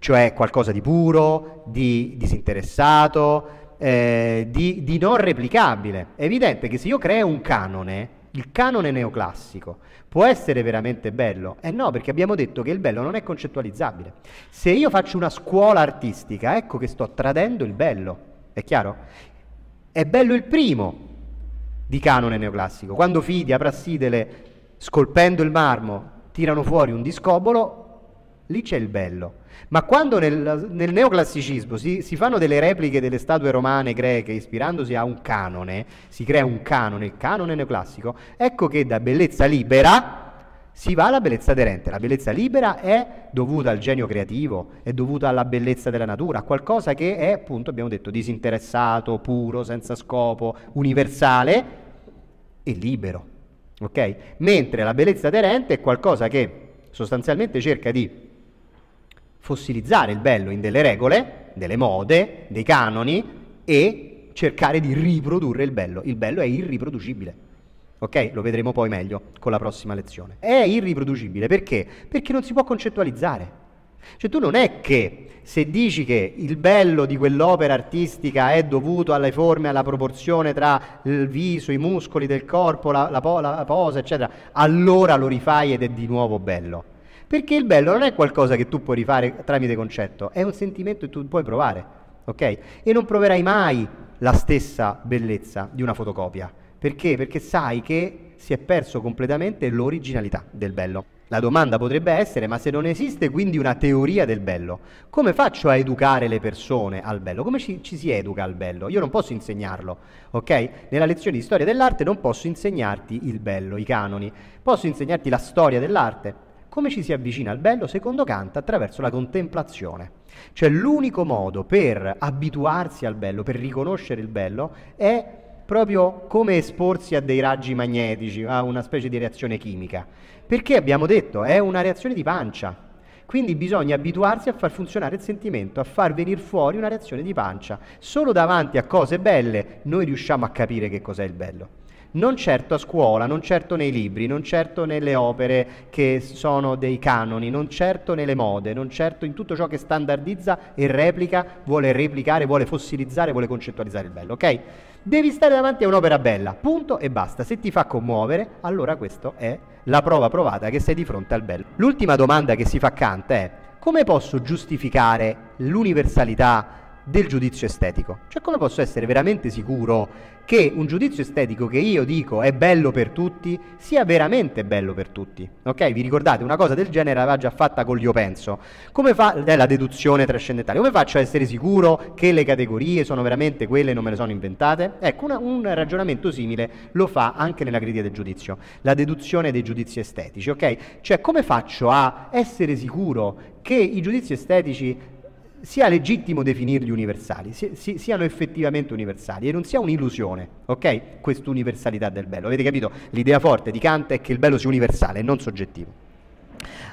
cioè qualcosa di puro, di disinteressato, eh, di, di non replicabile. È evidente che se io creo un canone, il canone neoclassico può essere veramente bello? Eh no, perché abbiamo detto che il bello non è concettualizzabile. Se io faccio una scuola artistica, ecco che sto tradendo il bello, è chiaro? È bello il primo di canone neoclassico. Quando Fidia, Prassidele, scolpendo il marmo, tirano fuori un discobolo, lì c'è il bello. Ma quando nel, nel neoclassicismo si, si, fanno delle repliche delle statue romane greche ispirandosi a un canone, si crea un canone, il canone neoclassico, ecco che da bellezza libera si va alla bellezza aderente. La bellezza libera è dovuta al genio creativo, è dovuta alla bellezza della natura, a qualcosa che è appunto, abbiamo detto, disinteressato, puro, senza scopo, universale e libero. Okay? Mentre la bellezza aderente è qualcosa che sostanzialmente cerca di fossilizzare il bello in delle regole, delle mode, dei canoni e cercare di riprodurre il bello. Il bello è irriproducibile. Ok? Lo vedremo poi meglio con la prossima lezione. È irriproducibile perché? Perché non si può concettualizzare. Cioè tu non è che se dici che il bello di quell'opera artistica è dovuto alle forme, alla proporzione tra il viso, i muscoli del corpo, la, la, la, la posa, eccetera, allora lo rifai ed è di nuovo bello. Perché il bello non è qualcosa che tu puoi rifare tramite concetto, è un sentimento che tu puoi provare, ok? E non proverai mai la stessa bellezza di una fotocopia. Perché? Perché sai che si è perso completamente l'originalità del bello. La domanda potrebbe essere, ma se non esiste quindi una teoria del bello, come faccio a educare le persone al bello? Come ci, ci, si educa al bello? Io non posso insegnarlo, ok? Nella lezione di storia dell'arte non posso insegnarti il bello, i canoni, posso insegnarti la storia dell'arte, come ci si avvicina al bello? Secondo Kant attraverso la contemplazione. Cioè l'unico modo per abituarsi al bello, per riconoscere il bello, è proprio come esporsi a dei raggi magnetici, a una specie di reazione chimica. Perché abbiamo detto, è una reazione di pancia. Quindi bisogna abituarsi a far funzionare il sentimento, a far venire fuori una reazione di pancia. Solo davanti a cose belle noi riusciamo a capire che cos'è il bello non certo a scuola, non certo nei libri, non certo nelle opere che sono dei canoni, non certo nelle mode, non certo in tutto ciò che standardizza e replica, vuole replicare, vuole fossilizzare, vuole concettualizzare il bello, ok? Devi stare davanti a un'opera bella, punto e basta. Se ti fa commuovere, allora questa è la prova provata che sei di fronte al bello. L'ultima domanda che si fa Kant è come posso giustificare l'universalità del giudizio estetico. Cioè come posso essere veramente sicuro che un giudizio estetico che io dico è bello per tutti sia veramente bello per tutti? Ok? Vi ricordate una cosa del genere l'aveva già fatta con l'io penso. Come fa eh, la deduzione trascendentale? Come faccio a essere sicuro che le categorie sono veramente quelle e non me le sono inventate? Ecco, una, un ragionamento simile lo fa anche nella critica del giudizio, la deduzione dei giudizi estetici, ok? Cioè come faccio a essere sicuro che i giudizi estetici sia legittimo definirli universali, si, si, siano effettivamente universali e non sia un'illusione, ok? Quest'universalità del bello. Avete capito? L'idea forte di Kant è che il bello sia universale e non soggettivo.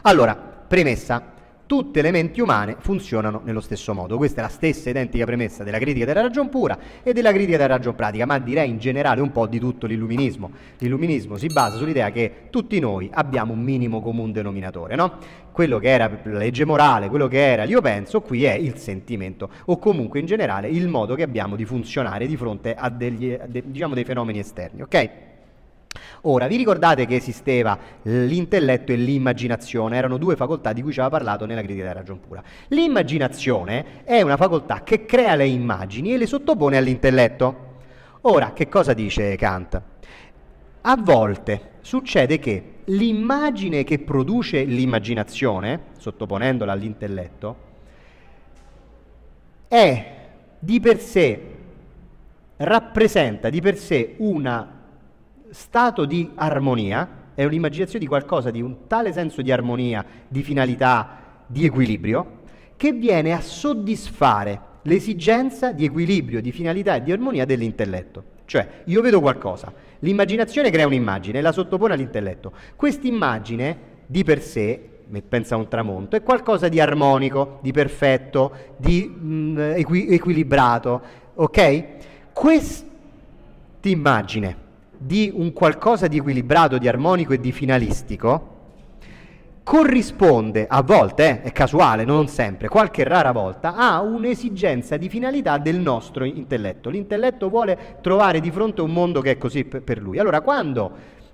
Allora, premessa, tutte le menti umane funzionano nello stesso modo. Questa è la stessa identica premessa della critica della ragion pura e della critica della ragion pratica, ma direi in generale un po' di tutto l'illuminismo. L'illuminismo si basa sull'idea che tutti noi abbiamo un minimo comune denominatore, no? Quello che era la legge morale, quello che era l'io penso, qui è il sentimento, o comunque in generale il modo che abbiamo di funzionare di fronte a degli, a de, diciamo, dei fenomeni esterni, ok? Ora, vi ricordate che esisteva l'intelletto e l'immaginazione? Erano due facoltà di cui ci aveva parlato nella critica della ragion pura. L'immaginazione è una facoltà che crea le immagini e le sottopone all'intelletto. Ora, che cosa dice Kant? A volte succede che l'immagine che produce l'immaginazione, sottoponendola all'intelletto, è di per sé, rappresenta di per sé una stato di armonia è un'immaginazione di qualcosa, di un tale senso di armonia, di finalità, di equilibrio, che viene a soddisfare l'esigenza di equilibrio, di finalità e di armonia dell'intelletto. Cioè, io vedo qualcosa, l'immaginazione crea un'immagine, la sottopone all'intelletto. Quest'immagine di per sé, pensa a un tramonto, è qualcosa di armonico, di perfetto, di mh, mm, equi- equilibrato, ok? Quest'immagine di un qualcosa di equilibrato, di armonico e di finalistico, corrisponde a volte, eh, è casuale, non sempre, qualche rara volta, a un'esigenza di finalità del nostro intelletto. L'intelletto vuole trovare di fronte un mondo che è così per lui. Allora, quando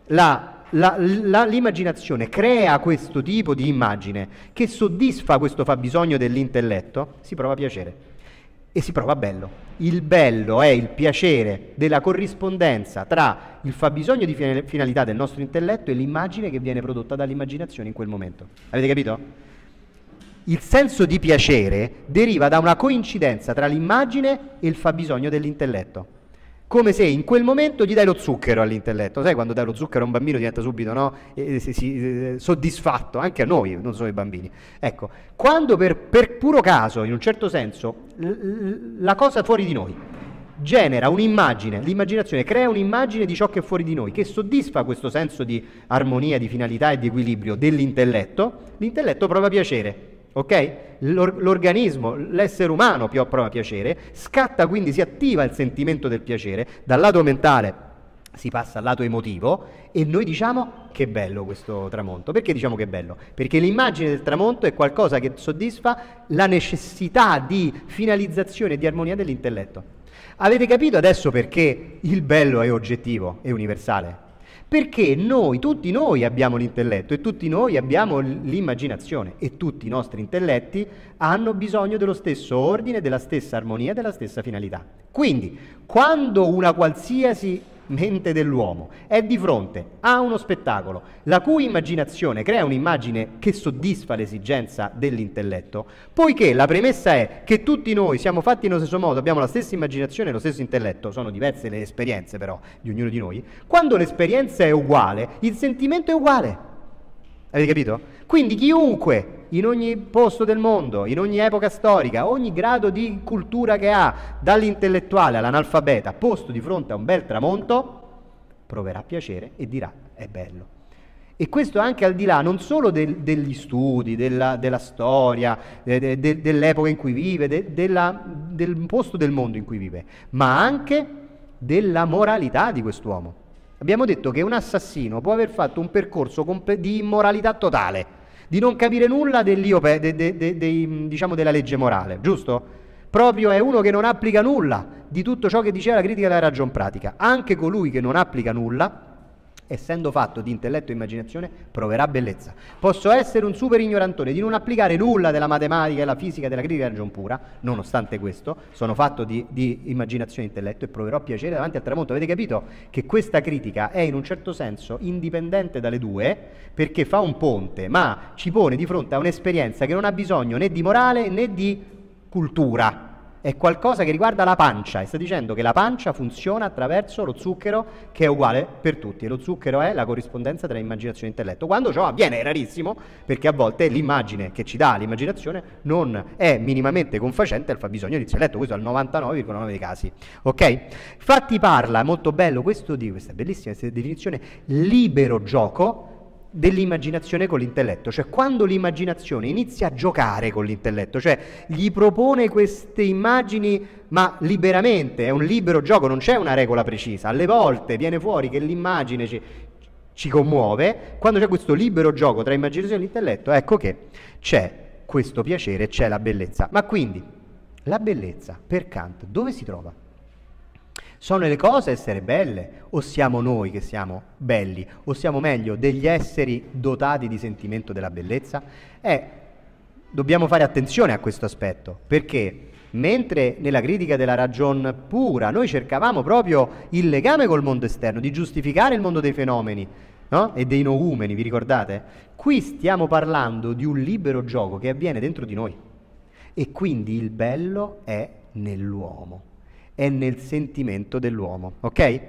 la, la, la, l'immaginazione crea questo tipo di immagine che soddisfa questo fabbisogno dell'intelletto, si prova piacere e si prova bello. Il bello è il piacere della corrispondenza tra il fabbisogno di finalità del nostro intelletto e l'immagine che viene prodotta dall'immaginazione in quel momento. Avete capito? Il senso di piacere deriva da una coincidenza tra l'immagine e il fabbisogno dell'intelletto come se in quel momento gli dai lo zucchero all'intelletto. Sai quando dai lo zucchero a un bambino diventa subito no? eh, si, si, eh, soddisfatto, anche a noi, non solo ai bambini. Ecco, quando per, per puro caso, in un certo senso, l- la cosa fuori di noi genera un'immagine, l'immaginazione crea un'immagine di ciò che è fuori di noi, che soddisfa questo senso di armonia, di finalità e di equilibrio dell'intelletto, l'intelletto prova piacere ok? L'organismo, l'essere umano più prova piacere, scatta quindi, si attiva il sentimento del piacere, dal lato mentale si passa al lato emotivo e noi diciamo che bello questo tramonto. Perché diciamo che bello? Perché l'immagine del tramonto è qualcosa che soddisfa la necessità di finalizzazione e di armonia dell'intelletto. Avete capito adesso perché il bello è oggettivo e universale? Perché noi, tutti noi abbiamo l'intelletto e tutti noi abbiamo l'immaginazione e tutti i nostri intelletti hanno bisogno dello stesso ordine, della stessa armonia, della stessa finalità. Quindi, quando una qualsiasi mente dell'uomo è di fronte a uno spettacolo la cui immaginazione crea un'immagine che soddisfa l'esigenza dell'intelletto, poiché la premessa è che tutti noi siamo fatti nello stesso modo, abbiamo la stessa immaginazione e lo stesso intelletto, sono diverse le esperienze però di ognuno di noi, quando l'esperienza è uguale, il sentimento è uguale. Avete capito? Quindi chiunque, in ogni posto del mondo, in ogni epoca storica, ogni grado di cultura che ha, dall'intellettuale all'analfabeta, posto di fronte a un bel tramonto, proverà piacere e dirà è bello. E questo anche al di là non solo del, degli studi, della, della storia, de, de, dell'epoca in cui vive, de, della, del posto del mondo in cui vive, ma anche della moralità di quest'uomo. Abbiamo detto che un assassino può aver fatto un percorso di immoralità totale, di non capire nulla de, de, de, diciamo della legge morale, giusto? Proprio è uno che non applica nulla di tutto ciò che diceva la critica della ragion pratica. Anche colui che non applica nulla essendo fatto di intelletto e immaginazione, proverà bellezza. Posso essere un super ignorantone di non applicare nulla della matematica, della fisica, della critica ragion pura, nonostante questo, sono fatto di, di immaginazione e intelletto e proverò piacere davanti al tramonto. Avete capito che questa critica è in un certo senso indipendente dalle due, perché fa un ponte, ma ci pone di fronte a un'esperienza che non ha bisogno né di morale né di cultura è qualcosa che riguarda la pancia e sta dicendo che la pancia funziona attraverso lo zucchero che è uguale per tutti e lo zucchero è la corrispondenza tra immaginazione e intelletto. Quando ciò avviene è rarissimo perché a volte l'immagine che ci dà l'immaginazione non è minimamente confacente al fabbisogno di intelletto, questo è al 99,9 dei casi. Ok? Infatti parla, molto bello questo di questa bellissima definizione, libero gioco dell'immaginazione con l'intelletto, cioè quando l'immaginazione inizia a giocare con l'intelletto, cioè gli propone queste immagini ma liberamente, è un libero gioco, non c'è una regola precisa, alle volte viene fuori che l'immagine ci, ci commuove, quando c'è questo libero gioco tra immaginazione e intelletto, ecco che c'è questo piacere, c'è la bellezza. Ma quindi la bellezza per Kant dove si trova? Sono le cose essere belle o siamo noi che siamo belli o siamo meglio degli esseri dotati di sentimento della bellezza? Eh, dobbiamo fare attenzione a questo aspetto perché mentre nella critica della ragion pura noi cercavamo proprio il legame col mondo esterno, di giustificare il mondo dei fenomeni no? e dei noumeni, vi ricordate? Qui stiamo parlando di un libero gioco che avviene dentro di noi e quindi il bello è nell'uomo è nel sentimento dell'uomo, ok?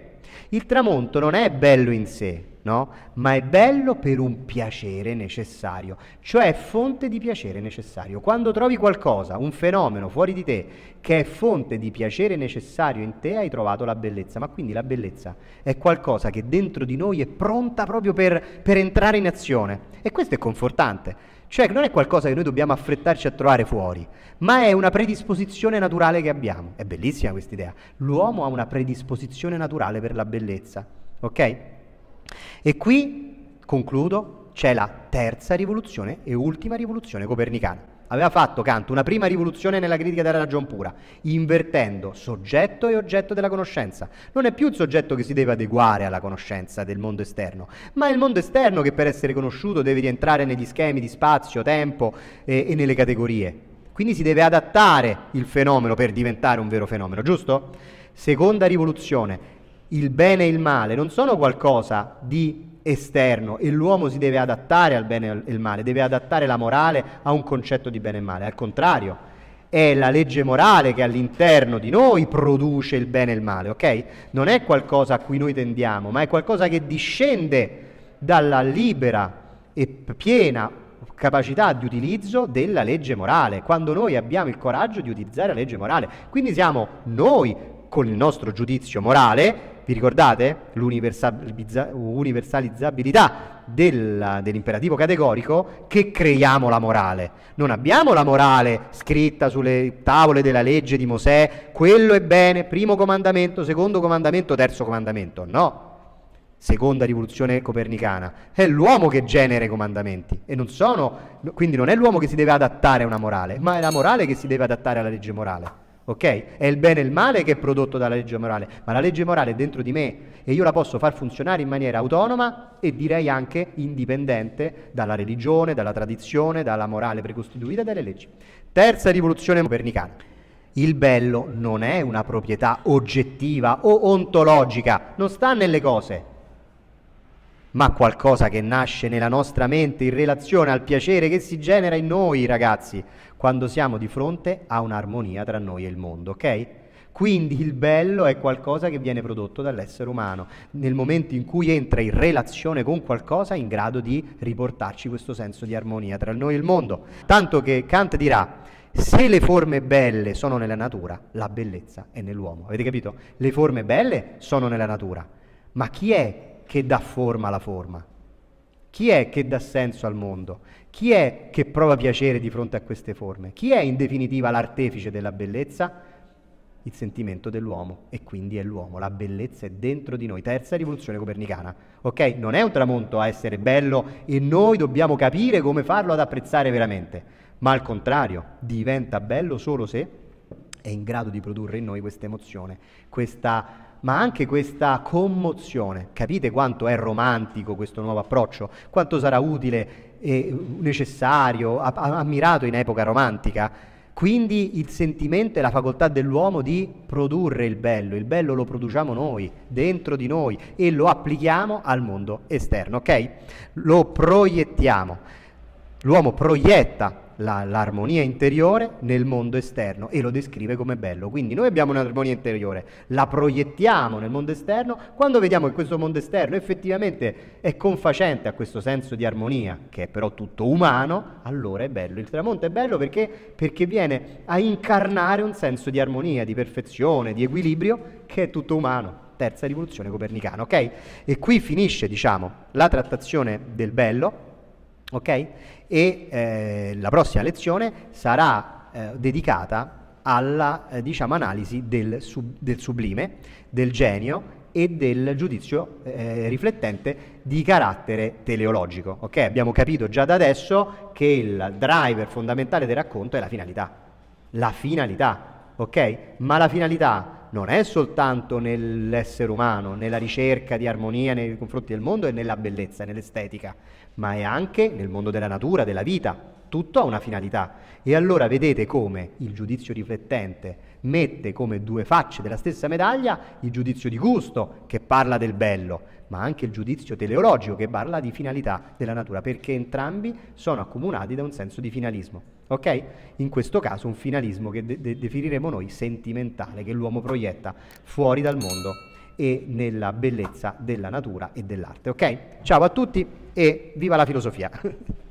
Il tramonto non è bello in sé, no? Ma è bello per un piacere necessario, cioè fonte di piacere necessario. Quando trovi qualcosa, un fenomeno fuori di te, che è fonte di piacere necessario in te, hai trovato la bellezza. Ma quindi la bellezza è qualcosa che dentro di noi è pronta proprio per, per entrare in azione. E questo è confortante. Cioè non è qualcosa che noi dobbiamo affrettarci a trovare fuori, ma è una predisposizione naturale che abbiamo. È bellissima questa idea. L'uomo ha una predisposizione naturale per la bellezza, ok? E qui, concludo, c'è la terza rivoluzione e ultima rivoluzione copernicana aveva fatto Kant una prima rivoluzione nella critica della ragion pura, invertendo soggetto e oggetto della conoscenza. Non è più il soggetto che si deve adeguare alla conoscenza del mondo esterno, ma è il mondo esterno che per essere conosciuto deve rientrare negli schemi di spazio, tempo e, e nelle categorie. Quindi si deve adattare il fenomeno per diventare un vero fenomeno, giusto? Seconda rivoluzione, il bene e il male non sono qualcosa di esterno e l'uomo si deve adattare al bene e al male, deve adattare la morale a un concetto di bene e male. Al contrario, è la legge morale che all'interno di noi produce il bene e il male, ok? Non è qualcosa a cui noi tendiamo, ma è qualcosa che discende dalla libera e piena capacità di utilizzo della legge morale, quando noi abbiamo il coraggio di utilizzare la legge morale. Quindi siamo noi, con il nostro giudizio morale, vi ricordate? L'universalizzabilità del, dell'imperativo categorico che creiamo la morale. Non abbiamo la morale scritta sulle tavole della legge di Mosè, quello è bene, primo comandamento, secondo comandamento, terzo comandamento. No, seconda rivoluzione copernicana. È l'uomo che genera i comandamenti e non sono, quindi non è l'uomo che si deve adattare a una morale, ma è la morale che si deve adattare alla legge morale ok? È il bene e il male che è prodotto dalla legge morale, ma la legge morale è dentro di me e io la posso far funzionare in maniera autonoma e direi anche indipendente dalla religione, dalla tradizione, dalla morale precostituita e dalle leggi. Terza rivoluzione copernicana. Il bello non è una proprietà oggettiva o ontologica, non sta nelle cose, ma qualcosa che nasce nella nostra mente in relazione al piacere che si genera in noi, ragazzi, quando siamo di fronte a un'armonia tra noi e il mondo, ok? Quindi il bello è qualcosa che viene prodotto dall'essere umano, nel momento in cui entra in relazione con qualcosa in grado di riportarci questo senso di armonia tra noi e il mondo. Tanto che Kant dirà, se le forme belle sono nella natura, la bellezza è nell'uomo. Avete capito? Le forme belle sono nella natura, ma chi è che dà forma alla forma? Chi è che dà senso al mondo? Chi è che prova piacere di fronte a queste forme? Chi è in definitiva l'artefice della bellezza? Il sentimento dell'uomo e quindi è l'uomo, la bellezza è dentro di noi, terza rivoluzione copernicana. Ok? Non è un tramonto a essere bello e noi dobbiamo capire come farlo ad apprezzare veramente, ma al contrario, diventa bello solo se è in grado di produrre in noi questa emozione, questa ma anche questa commozione. Capite quanto è romantico questo nuovo approccio? Quanto sarà utile e necessario, ammirato in epoca romantica? Quindi il sentimento è la facoltà dell'uomo di produrre il bello, il bello lo produciamo noi, dentro di noi e lo applichiamo al mondo esterno, ok? Lo proiettiamo. L'uomo proietta la, l'armonia interiore nel mondo esterno e lo descrive come bello. Quindi noi abbiamo un'armonia interiore, la proiettiamo nel mondo esterno, quando vediamo che questo mondo esterno effettivamente è confacente a questo senso di armonia, che è però tutto umano, allora è bello. Il tramonto è bello perché, perché viene a incarnare un senso di armonia, di perfezione, di equilibrio che è tutto umano terza rivoluzione copernicana, ok? E qui finisce, diciamo, la trattazione del bello, ok? E eh, la prossima lezione sarà eh, dedicata alla eh, diciamo, analisi del, sub, del, sublime, del genio e del giudizio eh, riflettente di carattere teleologico. ok? Abbiamo capito già da adesso che il driver fondamentale del racconto è la finalità. La finalità, okay? Ma la finalità non è soltanto nell'essere umano, nella ricerca di armonia nei confronti del mondo e nella bellezza, nell'estetica ma è anche nel mondo della natura, della vita. Tutto ha una finalità. E allora vedete come il giudizio riflettente mette come due facce della stessa medaglia il giudizio di gusto, che parla del bello, ma anche il giudizio teleologico, che parla di finalità della natura, perché entrambi sono accomunati da un senso di finalismo. Ok? In questo caso un finalismo che de- de- definiremo noi sentimentale, che l'uomo proietta fuori dal mondo e nella bellezza della natura e dell'arte. Ok? Ciao a tutti e viva la filosofia!